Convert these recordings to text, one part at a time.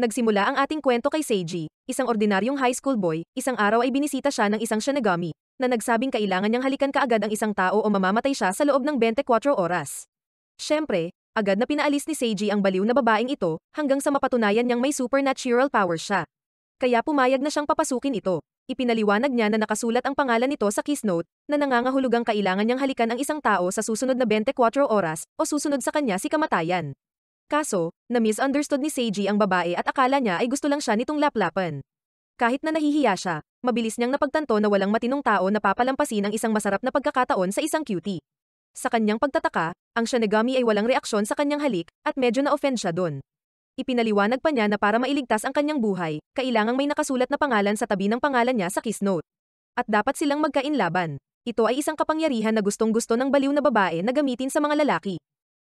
Nagsimula ang ating kwento kay Seiji, isang ordinaryong high school boy, isang araw ay binisita siya ng isang shinigami, na nagsabing kailangan niyang halikan kaagad ang isang tao o mamamatay siya sa loob ng 24 oras. Siyempre, agad na pinaalis ni Seiji ang baliw na babaeng ito, hanggang sa mapatunayan niyang may supernatural power siya. Kaya pumayag na siyang papasukin ito. Ipinaliwanag niya na nakasulat ang pangalan nito sa kiss note, na nangangahulugang kailangan niyang halikan ang isang tao sa susunod na 24 oras, o susunod sa kanya si kamatayan. Kaso, na-misunderstood ni Seiji ang babae at akala niya ay gusto lang siya nitong laplapan. Kahit na nahihiya siya, mabilis niyang napagtanto na walang matinong tao na papalampasin ang isang masarap na pagkakataon sa isang cutie. Sa kanyang pagtataka, ang Shinigami ay walang reaksyon sa kanyang halik at medyo na-offend siya doon. Ipinaliwanag pa niya na para mailigtas ang kanyang buhay, kailangang may nakasulat na pangalan sa tabi ng pangalan niya sa kiss note. At dapat silang magkainlaban. Ito ay isang kapangyarihan na gustong-gusto ng baliw na babae na gamitin sa mga lalaki.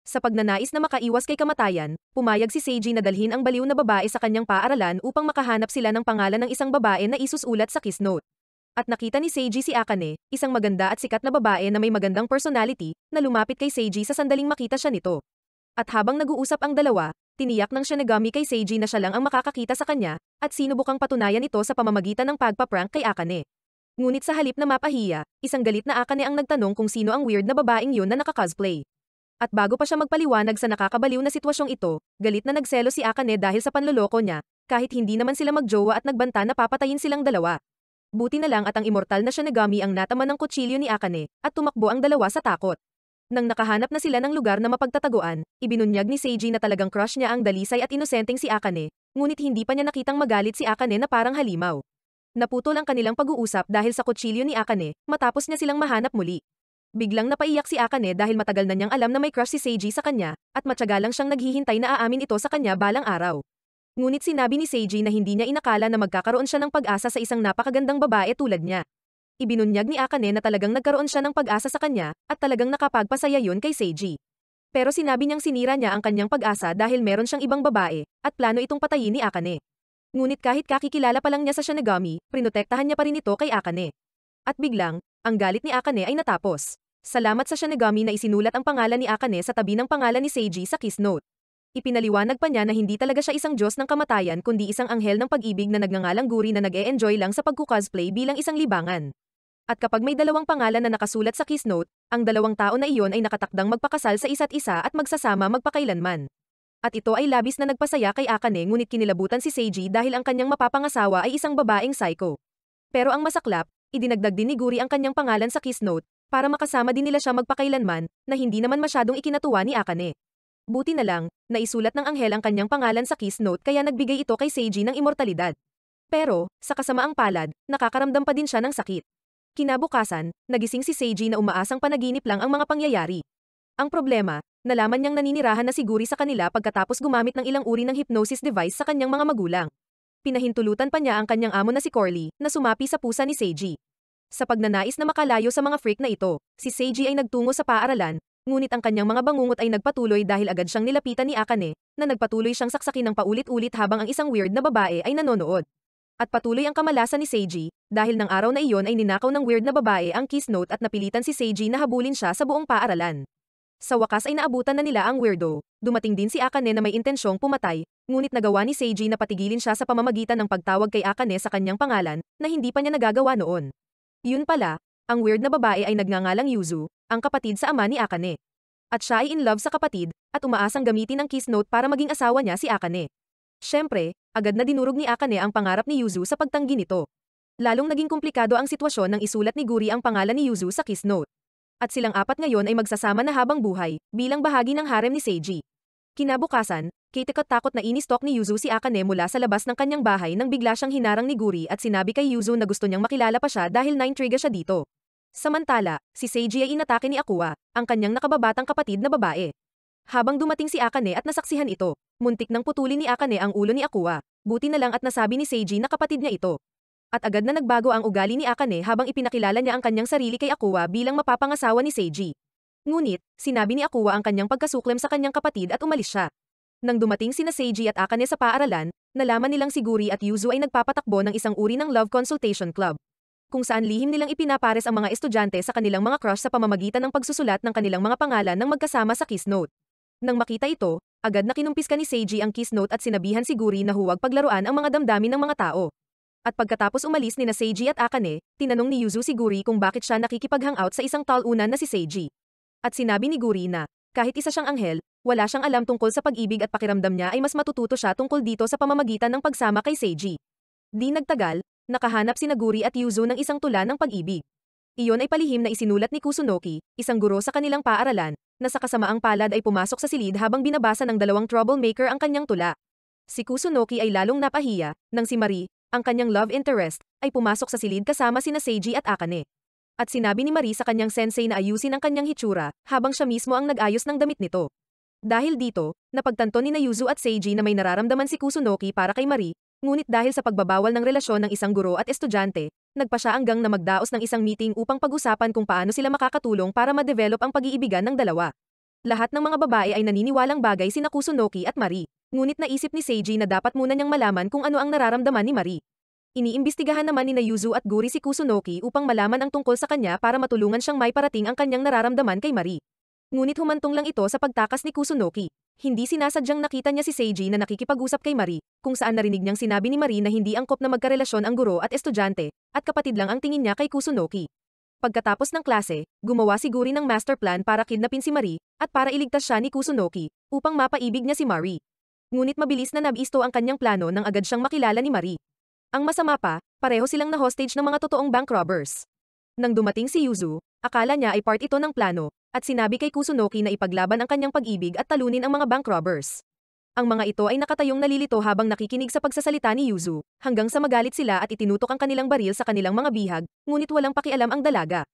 Sa pagnanais na makaiwas kay kamatayan, pumayag si Seiji na dalhin ang baliw na babae sa kanyang paaralan upang makahanap sila ng pangalan ng isang babae na isusulat sa kiss note. At nakita ni Seiji si Akane, isang maganda at sikat na babae na may magandang personality, na lumapit kay Seiji sa sandaling makita siya nito. At habang nag-uusap ang dalawa, tiniyak ng Shinigami kay Seiji na siya lang ang makakakita sa kanya, at sinubukang patunayan ito sa pamamagitan ng pagpaprank kay Akane. Ngunit sa halip na mapahiya, isang galit na Akane ang nagtanong kung sino ang weird na babaeng yun na nakakosplay at bago pa siya magpaliwanag sa nakakabaliw na sitwasyong ito, galit na nagselo si Akane dahil sa panloloko niya, kahit hindi naman sila magjowa at nagbanta na papatayin silang dalawa. Buti na lang at ang immortal na Shinigami ang natama ng kutsilyo ni Akane, at tumakbo ang dalawa sa takot. Nang nakahanap na sila ng lugar na mapagtataguan, ibinunyag ni Seiji na talagang crush niya ang dalisay at inosenteng si Akane, ngunit hindi pa niya nakitang magalit si Akane na parang halimaw. Naputol ang kanilang pag-uusap dahil sa kutsilyo ni Akane, matapos niya silang mahanap muli. Biglang napaiyak si Akane dahil matagal na niyang alam na may crush si Seiji sa kanya, at matyaga lang siyang naghihintay na aamin ito sa kanya balang araw. Ngunit sinabi ni Seiji na hindi niya inakala na magkakaroon siya ng pag-asa sa isang napakagandang babae tulad niya. Ibinunyag ni Akane na talagang nagkaroon siya ng pag-asa sa kanya, at talagang nakapagpasaya yun kay Seiji. Pero sinabi niyang sinira niya ang kanyang pag-asa dahil meron siyang ibang babae, at plano itong patayin ni Akane. Ngunit kahit kakikilala pa lang niya sa Shinigami, prinotektahan niya pa rin ito kay Akane. At biglang, ang galit ni Akane ay natapos. Salamat sa Shinigami na isinulat ang pangalan ni Akane sa tabi ng pangalan ni Seiji sa Kiss Note. Ipinaliwanag pa niya na hindi talaga siya isang Diyos ng kamatayan kundi isang anghel ng pag-ibig na nagngangalang guri na nag-e-enjoy lang sa pagkukosplay bilang isang libangan. At kapag may dalawang pangalan na nakasulat sa Kiss Note, ang dalawang tao na iyon ay nakatakdang magpakasal sa isa't isa at magsasama magpakailanman. At ito ay labis na nagpasaya kay Akane ngunit kinilabutan si Seiji dahil ang kanyang mapapangasawa ay isang babaeng psycho. Pero ang masaklap, idinagdag din ni Guri ang kanyang pangalan sa Kiss Note, para makasama din nila siya magpakailanman, na hindi naman masyadong ikinatuwa ni Akane. Buti na lang, naisulat ng anghel ang kanyang pangalan sa kiss note kaya nagbigay ito kay Seiji ng imortalidad. Pero, sa kasamaang palad, nakakaramdam pa din siya ng sakit. Kinabukasan, nagising si Seiji na umaasang panaginip lang ang mga pangyayari. Ang problema, nalaman niyang naninirahan na siguri sa kanila pagkatapos gumamit ng ilang uri ng hypnosis device sa kanyang mga magulang. Pinahintulutan pa niya ang kanyang amo na si Corley, na sumapi sa pusa ni Seiji. Sa pagnanais na makalayo sa mga freak na ito, si Seiji ay nagtungo sa paaralan, ngunit ang kanyang mga bangungot ay nagpatuloy dahil agad siyang nilapitan ni Akane, na nagpatuloy siyang saksakin ng paulit-ulit habang ang isang weird na babae ay nanonood. At patuloy ang kamalasan ni Seiji, dahil ng araw na iyon ay ninakaw ng weird na babae ang kiss note at napilitan si Seiji na habulin siya sa buong paaralan. Sa wakas ay naabutan na nila ang weirdo. Dumating din si Akane na may intensyong pumatay, ngunit nagawa ni Seiji na patigilin siya sa pamamagitan ng pagtawag kay Akane sa kanyang pangalan na hindi pa niya nagagawa noon. Yun pala, ang weird na babae ay nagngangalang Yuzu, ang kapatid sa ama ni Akane. At siya ay in love sa kapatid, at umaasang gamitin ang kiss note para maging asawa niya si Akane. Siyempre, agad na dinurog ni Akane ang pangarap ni Yuzu sa pagtanggi nito. Lalong naging komplikado ang sitwasyon nang isulat ni Guri ang pangalan ni Yuzu sa kiss note. At silang apat ngayon ay magsasama na habang buhay, bilang bahagi ng harem ni Seiji. Kinabukasan, Kate katakot na inistok ni Yuzu si Akane mula sa labas ng kanyang bahay nang bigla siyang hinarang ni Guri at sinabi kay Yuzu na gusto niyang makilala pa siya dahil na-intriga siya dito. Samantala, si Seiji ay inatake ni Akua, ang kanyang nakababatang kapatid na babae. Habang dumating si Akane at nasaksihan ito, muntik nang putulin ni Akane ang ulo ni Akua, buti na lang at nasabi ni Seiji na kapatid niya ito. At agad na nagbago ang ugali ni Akane habang ipinakilala niya ang kanyang sarili kay Akua bilang mapapangasawa ni Seiji. Ngunit, sinabi ni Akuwa ang kanyang pagkasuklam sa kanyang kapatid at umalis siya. Nang dumating sina Seiji at Akane sa paaralan, nalaman nilang Siguri at Yuzu ay nagpapatakbo ng isang uri ng love consultation club kung saan lihim nilang ipinapares ang mga estudyante sa kanilang mga crush sa pamamagitan ng pagsusulat ng kanilang mga pangalan ng magkasama sa kiss note. Nang makita ito, agad na ka ni Seiji ang kiss note at sinabihan si Guri na huwag paglaruan ang mga damdamin ng mga tao. At pagkatapos umalis ni na Seiji at Akane, tinanong ni Yuzu si Guri kung bakit siya nakikipag-hangout sa isang talunan na si Seiji at sinabi ni Guri na, kahit isa siyang anghel, wala siyang alam tungkol sa pag-ibig at pakiramdam niya ay mas matututo siya tungkol dito sa pamamagitan ng pagsama kay Seiji. Di nagtagal, nakahanap si Naguri at Yuzu ng isang tula ng pag-ibig. Iyon ay palihim na isinulat ni Kusunoki, isang guro sa kanilang paaralan, na sa kasamaang palad ay pumasok sa silid habang binabasa ng dalawang troublemaker ang kanyang tula. Si Kusunoki ay lalong napahiya, nang si Marie, ang kanyang love interest, ay pumasok sa silid kasama sina Seiji at Akane at sinabi ni Marie sa kanyang sensei na ayusin ang kanyang hitsura, habang siya mismo ang nag-ayos ng damit nito. Dahil dito, napagtanto ni Nayuzu at Seiji na may nararamdaman si Kusunoki para kay Marie, ngunit dahil sa pagbabawal ng relasyon ng isang guro at estudyante, nagpa siya hanggang na magdaos ng isang meeting upang pag-usapan kung paano sila makakatulong para ma-develop ang pag-iibigan ng dalawa. Lahat ng mga babae ay naniniwalang bagay sina Kusunoki at Marie, ngunit naisip ni Seiji na dapat muna niyang malaman kung ano ang nararamdaman ni Marie. Iniimbestigahan naman ni Nayuzu at Guri si Kusunoki upang malaman ang tungkol sa kanya para matulungan siyang may parating ang kanyang nararamdaman kay Marie. Ngunit humantong lang ito sa pagtakas ni Kusunoki. Hindi sinasadyang nakita niya si Seiji na nakikipag-usap kay Marie, kung saan narinig niyang sinabi ni Marie na hindi angkop na magkarelasyon ang guro at estudyante, at kapatid lang ang tingin niya kay Kusunoki. Pagkatapos ng klase, gumawa si Guri ng master plan para kidnapin si Marie, at para iligtas siya ni Kusunoki, upang mapaibig niya si Marie. Ngunit mabilis na nabisto ang kanyang plano nang agad siyang makilala ni Marie. Ang masama pa, pareho silang na hostage ng mga totoong bank robbers. Nang dumating si Yuzu, akala niya ay part ito ng plano, at sinabi kay Kusunoki na ipaglaban ang kanyang pag-ibig at talunin ang mga bank robbers. Ang mga ito ay nakatayong nalilito habang nakikinig sa pagsasalita ni Yuzu, hanggang sa magalit sila at itinutok ang kanilang baril sa kanilang mga bihag, ngunit walang pakialam ang dalaga.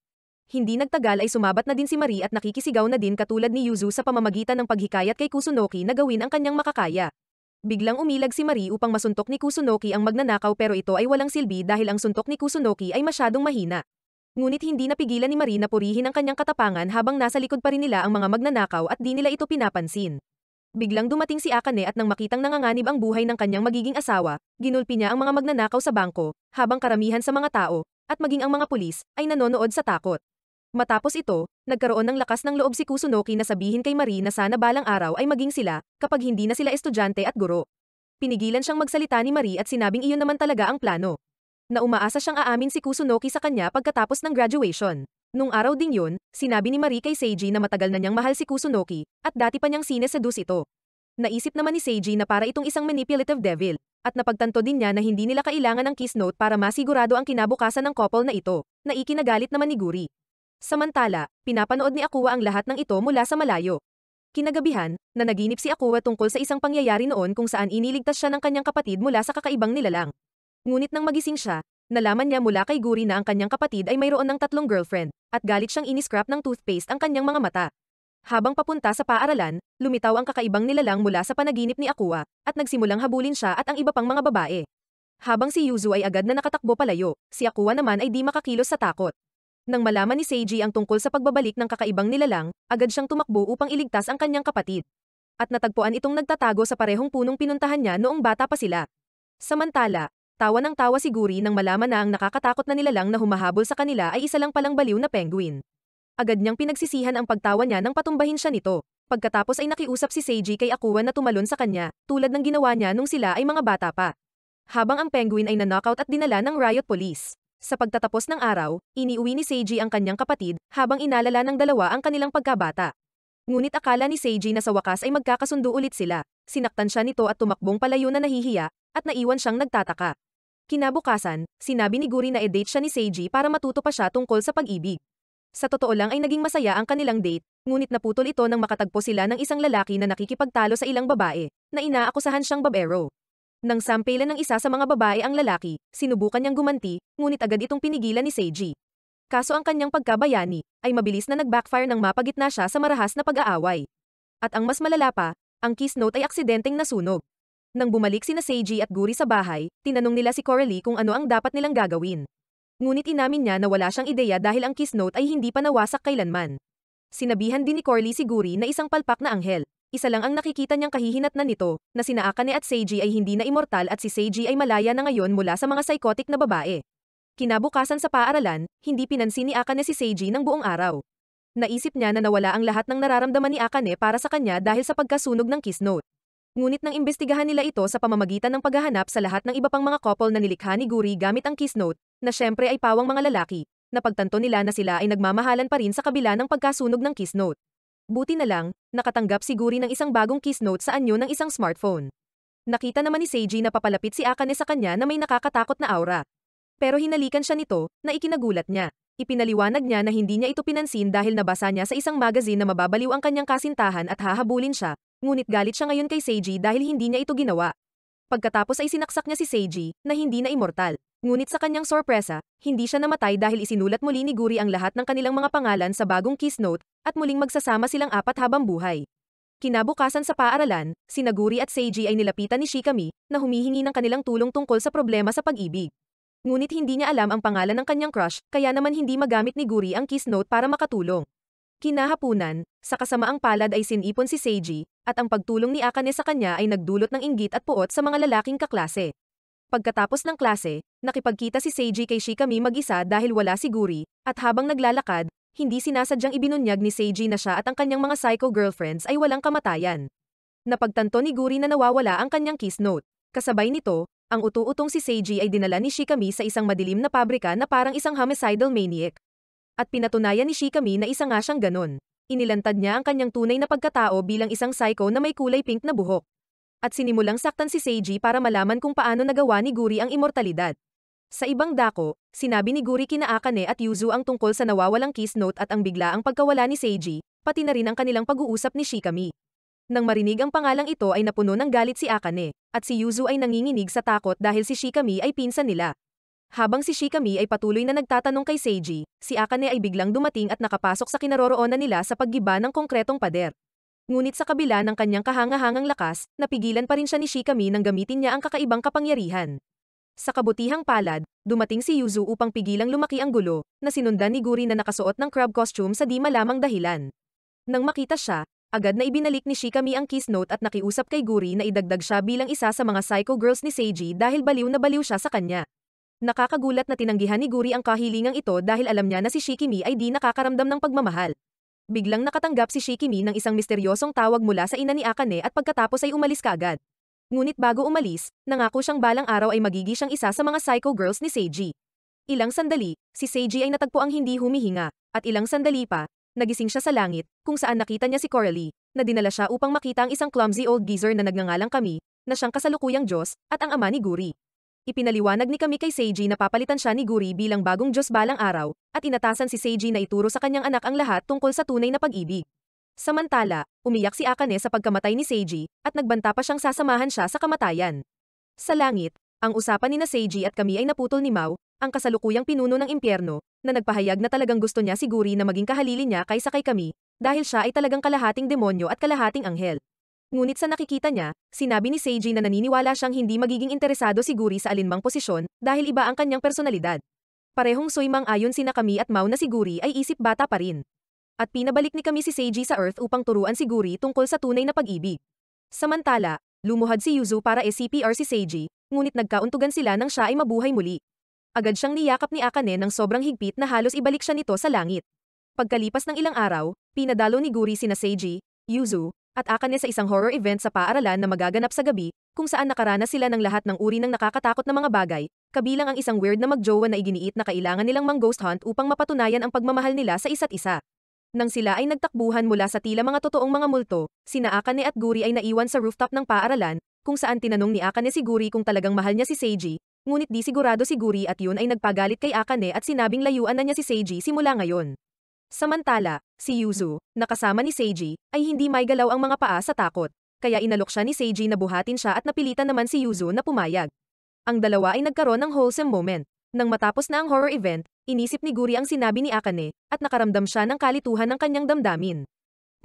Hindi nagtagal ay sumabat na din si Marie at nakikisigaw na din katulad ni Yuzu sa pamamagitan ng paghikayat kay Kusunoki na gawin ang kanyang makakaya. Biglang umilag si Marie upang masuntok ni Kusunoki ang magnanakaw pero ito ay walang silbi dahil ang suntok ni Kusunoki ay masyadong mahina. Ngunit hindi napigilan ni Marie na purihin ang kanyang katapangan habang nasa likod pa rin nila ang mga magnanakaw at di nila ito pinapansin. Biglang dumating si Akane at nang makitang nanganganib ang buhay ng kanyang magiging asawa, ginulpi niya ang mga magnanakaw sa bangko, habang karamihan sa mga tao, at maging ang mga pulis, ay nanonood sa takot. Matapos ito, nagkaroon ng lakas ng loob si Kusunoki na sabihin kay Marie na sana balang araw ay maging sila, kapag hindi na sila estudyante at guro. Pinigilan siyang magsalita ni Marie at sinabing iyon naman talaga ang plano. Na umaasa siyang aamin si Kusunoki sa kanya pagkatapos ng graduation. Nung araw ding yun, sinabi ni Marie kay Seiji na matagal na niyang mahal si Kusunoki, at dati pa niyang sineseduce ito. Naisip naman ni Seiji na para itong isang manipulative devil, at napagtanto din niya na hindi nila kailangan ng kiss note para masigurado ang kinabukasan ng couple na ito, na ikinagalit naman ni Guri. Samantala, pinapanood ni Akuwa ang lahat ng ito mula sa malayo. Kinagabihan, nanaginip si Akuwa tungkol sa isang pangyayari noon kung saan iniligtas siya ng kanyang kapatid mula sa kakaibang nilalang. Ngunit nang magising siya, nalaman niya mula kay Guri na ang kanyang kapatid ay mayroon ng tatlong girlfriend, at galit siyang iniscrap ng toothpaste ang kanyang mga mata. Habang papunta sa paaralan, lumitaw ang kakaibang nilalang mula sa panaginip ni Akuwa, at nagsimulang habulin siya at ang iba pang mga babae. Habang si Yuzu ay agad na nakatakbo palayo, si Akuwa naman ay di makakilos sa takot. Nang malaman ni Seiji ang tungkol sa pagbabalik ng kakaibang nilalang, agad siyang tumakbo upang iligtas ang kanyang kapatid. At natagpuan itong nagtatago sa parehong punong pinuntahan niya noong bata pa sila. Samantala, tawa ng tawa si Guri nang malaman na ang nakakatakot na nilalang na humahabol sa kanila ay isa lang palang baliw na penguin. Agad niyang pinagsisihan ang pagtawa niya nang patumbahin siya nito. Pagkatapos ay nakiusap si Seiji kay Akuwa na tumalon sa kanya, tulad ng ginawa niya nung sila ay mga bata pa. Habang ang penguin ay na-knockout at dinala ng riot police. Sa pagtatapos ng araw, iniuwi ni Seiji ang kanyang kapatid habang inalala ng dalawa ang kanilang pagkabata. Ngunit akala ni Seiji na sa wakas ay magkakasundo ulit sila. Sinaktan siya nito at tumakbong palayo na nahihiya at naiwan siyang nagtataka. Kinabukasan, sinabi ni Guri na e-date siya ni Seiji para matuto pa siya tungkol sa pag-ibig. Sa totoo lang ay naging masaya ang kanilang date, ngunit naputol ito nang makatagpo sila ng isang lalaki na nakikipagtalo sa ilang babae, na inaakusahan siyang babero. Nang sampilan ng isa sa mga babae ang lalaki, sinubukan niyang gumanti, ngunit agad itong pinigilan ni Seiji. Kaso ang kanyang pagkabayani, ay mabilis na nagbackfire nang mapagitna siya sa marahas na pag-aaway. At ang mas malala pa, ang kiss note ay aksidenteng nasunog. Nang bumalik sina Seiji at Guri sa bahay, tinanong nila si Coralie kung ano ang dapat nilang gagawin. Ngunit inamin niya na wala siyang ideya dahil ang kiss note ay hindi pa nawasak kailanman. Sinabihan din ni Corley si Guri na isang palpak na anghel isa lang ang nakikita niyang kahihinatnan nito, na sina Akane at Seiji ay hindi na immortal at si Seiji ay malaya na ngayon mula sa mga psychotic na babae. Kinabukasan sa paaralan, hindi pinansin ni Akane si Seiji ng buong araw. Naisip niya na nawala ang lahat ng nararamdaman ni Akane para sa kanya dahil sa pagkasunog ng kiss note. Ngunit nang imbestigahan nila ito sa pamamagitan ng paghahanap sa lahat ng iba pang mga couple na nilikha ni Guri gamit ang kiss note, na syempre ay pawang mga lalaki, napagtanto nila na sila ay nagmamahalan pa rin sa kabila ng pagkasunog ng kiss note. Buti na lang, nakatanggap siguri ng isang bagong kiss note sa anyo ng isang smartphone. Nakita naman ni Seiji na papalapit si Akane sa kanya na may nakakatakot na aura. Pero hinalikan siya nito, na ikinagulat niya. Ipinaliwanag niya na hindi niya ito pinansin dahil nabasa niya sa isang magazine na mababaliw ang kanyang kasintahan at hahabulin siya, ngunit galit siya ngayon kay Seiji dahil hindi niya ito ginawa. Pagkatapos ay sinaksak niya si Seiji, na hindi na immortal. Ngunit sa kanyang sorpresa, hindi siya namatay dahil isinulat muli ni Guri ang lahat ng kanilang mga pangalan sa bagong kiss note, at muling magsasama silang apat habang buhay. Kinabukasan sa paaralan, si Naguri at Seiji ay nilapitan ni Shikami, na humihingi ng kanilang tulong tungkol sa problema sa pag-ibig. Ngunit hindi niya alam ang pangalan ng kanyang crush, kaya naman hindi magamit ni Guri ang kiss note para makatulong. Kinahapunan, sa kasamaang palad ay sinipon si Seiji, at ang pagtulong ni Akane sa kanya ay nagdulot ng inggit at puot sa mga lalaking kaklase. Pagkatapos ng klase, nakipagkita si Seiji kay Shikami mag-isa dahil wala si Guri, at habang naglalakad, hindi sinasadyang ibinunyag ni Seiji na siya at ang kanyang mga psycho girlfriends ay walang kamatayan. Napagtanto ni Guri na nawawala ang kanyang kiss note. Kasabay nito, ang utu-utong si Seiji ay dinala ni Shikami sa isang madilim na pabrika na parang isang homicidal maniac, at pinatunayan ni Shikami na isa nga siyang ganun. Inilantad niya ang kanyang tunay na pagkatao bilang isang psycho na may kulay pink na buhok. At sinimulang saktan si Seiji para malaman kung paano nagawa ni Guri ang immortalidad. Sa ibang dako, sinabi ni Guri kina Akane at Yuzu ang tungkol sa nawawalang kiss note at ang biglaang pagkawala ni Seiji, pati na rin ang kanilang pag-uusap ni Shikami. Nang marinig ang pangalang ito ay napuno ng galit si Akane, at si Yuzu ay nanginginig sa takot dahil si Shikami ay pinsan nila. Habang si Shikami ay patuloy na nagtatanong kay Seiji, si Akane ay biglang dumating at nakapasok sa kinaroroonan nila sa paggiba ng konkretong pader. Ngunit sa kabila ng kanyang kahangahangang lakas, napigilan pa rin siya ni Shikami nang gamitin niya ang kakaibang kapangyarihan. Sa kabutihang palad, dumating si Yuzu upang pigilang lumaki ang gulo, na sinundan ni Guri na nakasuot ng crab costume sa di malamang dahilan. Nang makita siya, agad na ibinalik ni Shikami ang kiss note at nakiusap kay Guri na idagdag siya bilang isa sa mga psycho girls ni Seiji dahil baliw na baliw siya sa kanya. Nakakagulat na tinanggihan ni Guri ang kahilingang ito dahil alam niya na si Shikimi ay di nakakaramdam ng pagmamahal. Biglang nakatanggap si Shikimi ng isang misteryosong tawag mula sa ina ni Akane at pagkatapos ay umalis kagad. Ngunit bago umalis, nangako siyang balang araw ay magigi siyang isa sa mga psycho girls ni Seiji. Ilang sandali, si Seiji ay natagpo ang hindi humihinga, at ilang sandali pa, nagising siya sa langit, kung saan nakita niya si Coralie, na dinala siya upang makita ang isang clumsy old geezer na nagngangalang kami, na siyang kasalukuyang Diyos, at ang ama ni Guri. Ipinaliwanag ni kami kay Seiji na papalitan siya ni Guri bilang bagong Diyos balang araw, at inatasan si Seiji na ituro sa kanyang anak ang lahat tungkol sa tunay na pag-ibig. Samantala, umiyak si Akane sa pagkamatay ni Seiji, at nagbanta pa siyang sasamahan siya sa kamatayan. Sa langit, ang usapan ni na Seiji at kami ay naputol ni Mao, ang kasalukuyang pinuno ng impyerno, na nagpahayag na talagang gusto niya si Guri na maging kahalili niya kaysa kay kami, dahil siya ay talagang kalahating demonyo at kalahating anghel. Ngunit sa nakikita niya, sinabi ni Seiji na naniniwala siyang hindi magiging interesado si Guri sa alinmang posisyon dahil iba ang kanyang personalidad. Parehong soymang ayon sina kami at Mao na si Guri ay isip bata pa rin. At pinabalik ni kami si Seiji sa Earth upang turuan si Guri tungkol sa tunay na pag-ibig. Samantala, lumuhad si Yuzu para e-CPR si Seiji, ngunit nagkauntugan sila nang siya ay mabuhay muli. Agad siyang niyakap ni Akane ng sobrang higpit na halos ibalik siya nito sa langit. Pagkalipas ng ilang araw, pinadalo ni Guri sina Seiji, Yuzu, at Akane sa isang horror event sa paaralan na magaganap sa gabi, kung saan nakaranas sila ng lahat ng uri ng nakakatakot na mga bagay, kabilang ang isang weird na magjowa na iginiit na kailangan nilang mang-ghost hunt upang mapatunayan ang pagmamahal nila sa isa't isa. Nang sila ay nagtakbuhan mula sa tila mga totoong mga multo, sina Akane at Guri ay naiwan sa rooftop ng paaralan, kung saan tinanong ni Akane si Guri kung talagang mahal niya si Seiji, ngunit di sigurado si Guri at yun ay nagpagalit kay Akane at sinabing layuan na niya si Seiji simula ngayon. Samantala, si Yuzu, nakasama ni Seiji, ay hindi may galaw ang mga paa sa takot, kaya inalok siya ni Seiji na buhatin siya at napilitan naman si Yuzu na pumayag. Ang dalawa ay nagkaroon ng wholesome moment. Nang matapos na ang horror event, inisip ni Guri ang sinabi ni Akane, at nakaramdam siya ng kalituhan ng kanyang damdamin.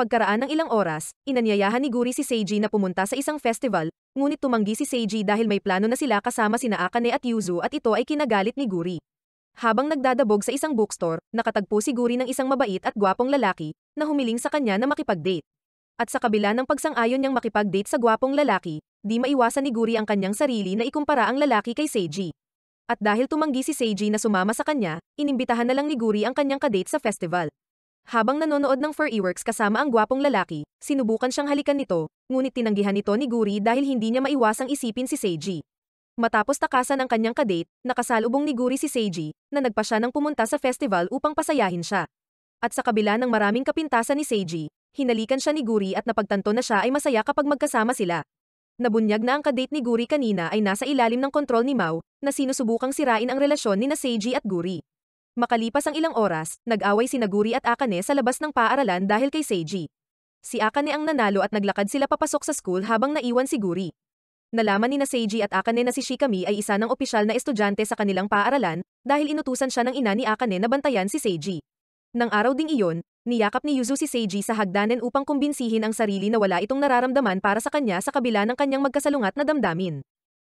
Pagkaraan ng ilang oras, inanyayahan ni Guri si Seiji na pumunta sa isang festival, ngunit tumanggi si Seiji dahil may plano na sila kasama sina Akane at Yuzu at ito ay kinagalit ni Guri. Habang nagdadabog sa isang bookstore, nakatagpo si Guri ng isang mabait at gwapong lalaki na humiling sa kanya na makipag-date. At sa kabila ng pagsang-ayon niyang makipag-date sa gwapong lalaki, di maiwasan ni Guri ang kanyang sarili na ikumpara ang lalaki kay Seiji. At dahil tumanggi si Seiji na sumama sa kanya, inimbitahan na lang ni Guri ang kanyang kadate sa festival. Habang nanonood ng Fur Eworks kasama ang gwapong lalaki, sinubukan siyang halikan nito, ngunit tinanggihan nito ni Guri dahil hindi niya maiwasang isipin si Seiji. Matapos takasan ang kanyang kadate, nakasalubong ni Guri si Seiji, na nagpa siya ng pumunta sa festival upang pasayahin siya. At sa kabila ng maraming kapintasan ni Seiji, hinalikan siya ni Guri at napagtanto na siya ay masaya kapag magkasama sila. Nabunyag na ang kadate ni Guri kanina ay nasa ilalim ng kontrol ni Mao, na sinusubukang sirain ang relasyon ni na Seiji at Guri. Makalipas ang ilang oras, nag-away si Naguri at Akane sa labas ng paaralan dahil kay Seiji. Si Akane ang nanalo at naglakad sila papasok sa school habang naiwan si Guri nalaman ni na Seiji at Akane na si Shikami ay isa ng opisyal na estudyante sa kanilang paaralan dahil inutusan siya ng ina ni Akane na bantayan si Seiji. Nang araw ding iyon, niyakap ni Yuzu si Seiji sa hagdanan upang kumbinsihin ang sarili na wala itong nararamdaman para sa kanya sa kabila ng kanyang magkasalungat na damdamin.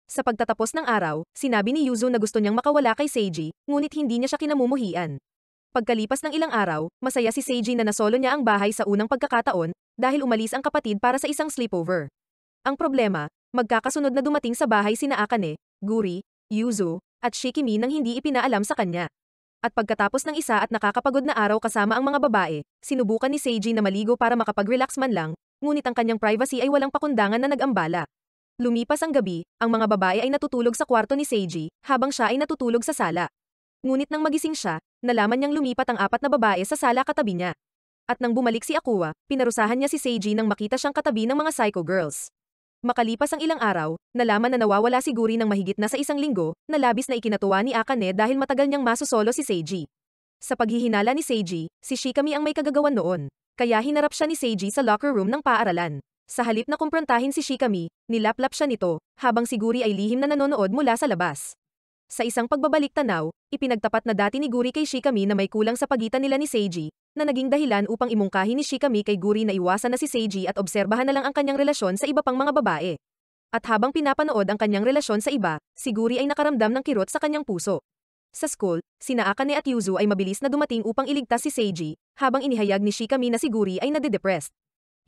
Sa pagtatapos ng araw, sinabi ni Yuzu na gusto niyang makawala kay Seiji, ngunit hindi niya siya kinamumuhian. Pagkalipas ng ilang araw, masaya si Seiji na nasolo niya ang bahay sa unang pagkakataon dahil umalis ang kapatid para sa isang sleepover. Ang problema, magkakasunod na dumating sa bahay sina Akane, Guri, Yuzu, at Shikimi nang hindi ipinaalam sa kanya. At pagkatapos ng isa at nakakapagod na araw kasama ang mga babae, sinubukan ni Seiji na maligo para makapag-relax man lang, ngunit ang kanyang privacy ay walang pakundangan na nagambala. Lumipas ang gabi, ang mga babae ay natutulog sa kwarto ni Seiji, habang siya ay natutulog sa sala. Ngunit nang magising siya, nalaman niyang lumipat ang apat na babae sa sala katabi niya. At nang bumalik si Akuwa, pinarusahan niya si Seiji nang makita siyang katabi ng mga psycho girls. Makalipas ang ilang araw, nalaman na nawawala si Guri ng mahigit na sa isang linggo, na labis na ikinatuwa ni Akane dahil matagal niyang masosolo si Seiji. Sa paghihinala ni Seiji, si Shikami ang may kagagawan noon, kaya hinarap siya ni Seiji sa locker room ng paaralan. Sa halip na kumprontahin si Shikami, nilaplap siya nito, habang si Guri ay lihim na nanonood mula sa labas. Sa isang pagbabalik tanaw, ipinagtapat na dati ni Guri kay Shikami na may kulang sa pagitan nila ni Seiji, na naging dahilan upang imungkahi ni Shikami kay Guri na iwasan na si Seiji at obserbahan na lang ang kanyang relasyon sa iba pang mga babae. At habang pinapanood ang kanyang relasyon sa iba, si Guri ay nakaramdam ng kirot sa kanyang puso. Sa school, sina Akane at Yuzu ay mabilis na dumating upang iligtas si Seiji, habang inihayag ni Shikami na si Guri ay nade-depressed.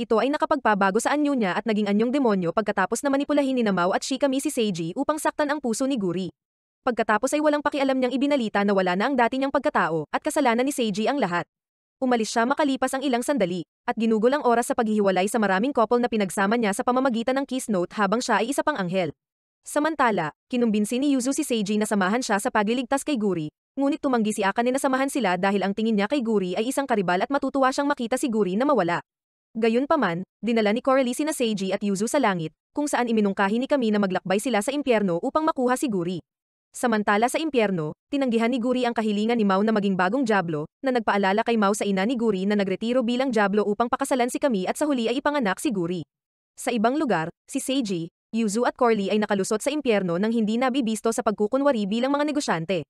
Ito ay nakapagpabago sa anyo niya at naging anyong demonyo pagkatapos na manipulahin ni Namao at Shikami si Seiji upang saktan ang puso ni Guri. Pagkatapos ay walang pakialam niyang ibinalita na wala na ang dati niyang pagkatao, at kasalanan ni Seiji ang lahat. Umalis siya makalipas ang ilang sandali, at ginugol ang oras sa paghihiwalay sa maraming couple na pinagsama niya sa pamamagitan ng kiss note habang siya ay isa pang anghel. Samantala, kinumbinsi ni Yuzu si Seiji na samahan siya sa pagliligtas kay Guri, ngunit tumanggi si Akane na samahan sila dahil ang tingin niya kay Guri ay isang karibal at matutuwa siyang makita si Guri na mawala. Gayunpaman, dinala ni Coralie si na Seiji at Yuzu sa langit, kung saan iminungkahi ni kami na maglakbay sila sa impyerno upang makuha si Guri. Samantala sa impyerno, tinanggihan ni Guri ang kahilingan ni Mao na maging bagong Diablo, na nagpaalala kay Mao sa ina ni Guri na nagretiro bilang Diablo upang pakasalan si Kami at sa huli ay ipanganak si Guri. Sa ibang lugar, si Seiji, Yuzu at Corley ay nakalusot sa impyerno nang hindi nabibisto sa pagkukunwari bilang mga negosyante.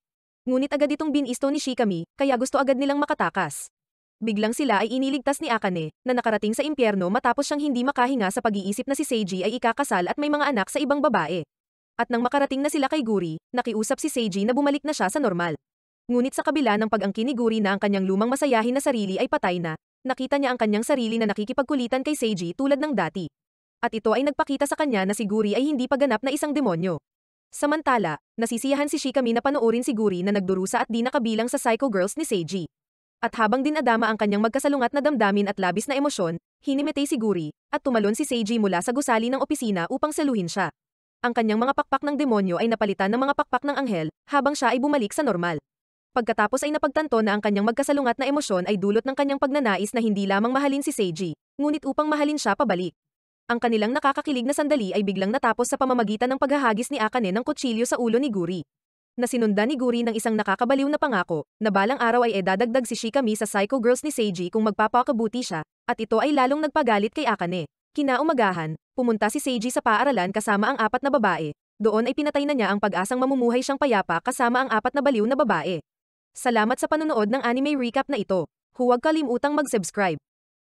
Ngunit agad itong binisto ni Shikami, kaya gusto agad nilang makatakas. Biglang sila ay iniligtas ni Akane, na nakarating sa impyerno matapos siyang hindi makahinga sa pag-iisip na si Seiji ay ikakasal at may mga anak sa ibang babae. At nang makarating na sila kay Guri, nakiusap si Seiji na bumalik na siya sa normal. Ngunit sa kabila ng pag-angkin ni Guri na ang kanyang lumang masayahin na sarili ay patay na, nakita niya ang kanyang sarili na nakikipagkulitan kay Seiji tulad ng dati. At ito ay nagpakita sa kanya na si Guri ay hindi paganap na isang demonyo. Samantala, nasisiyahan si Shikami na panoorin si Guri na nagdurusa at di nakabilang sa Psycho Girls ni Seiji. At habang dinadama ang kanyang magkasalungat na damdamin at labis na emosyon, hinimitay si Guri, at tumalon si Seiji mula sa gusali ng opisina upang saluhin siya. Ang kanyang mga pakpak ng demonyo ay napalitan ng mga pakpak ng anghel, habang siya ay bumalik sa normal. Pagkatapos ay napagtanto na ang kanyang magkasalungat na emosyon ay dulot ng kanyang pagnanais na hindi lamang mahalin si Seiji, ngunit upang mahalin siya pabalik. Ang kanilang nakakakilig na sandali ay biglang natapos sa pamamagitan ng paghahagis ni Akane ng kutsilyo sa ulo ni Guri. Nasinundan ni Guri ng isang nakakabaliw na pangako, na balang araw ay edadagdag si Shikami sa Psycho Girls ni Seiji kung magpapakabuti siya, at ito ay lalong nagpagalit kay Akane. Kinaumagahan, pumunta si Seiji sa paaralan kasama ang apat na babae. Doon ay pinatay na niya ang pag-asang mamumuhay siyang payapa kasama ang apat na baliw na babae. Salamat sa panonood ng anime recap na ito. Huwag kalimutang mag-subscribe.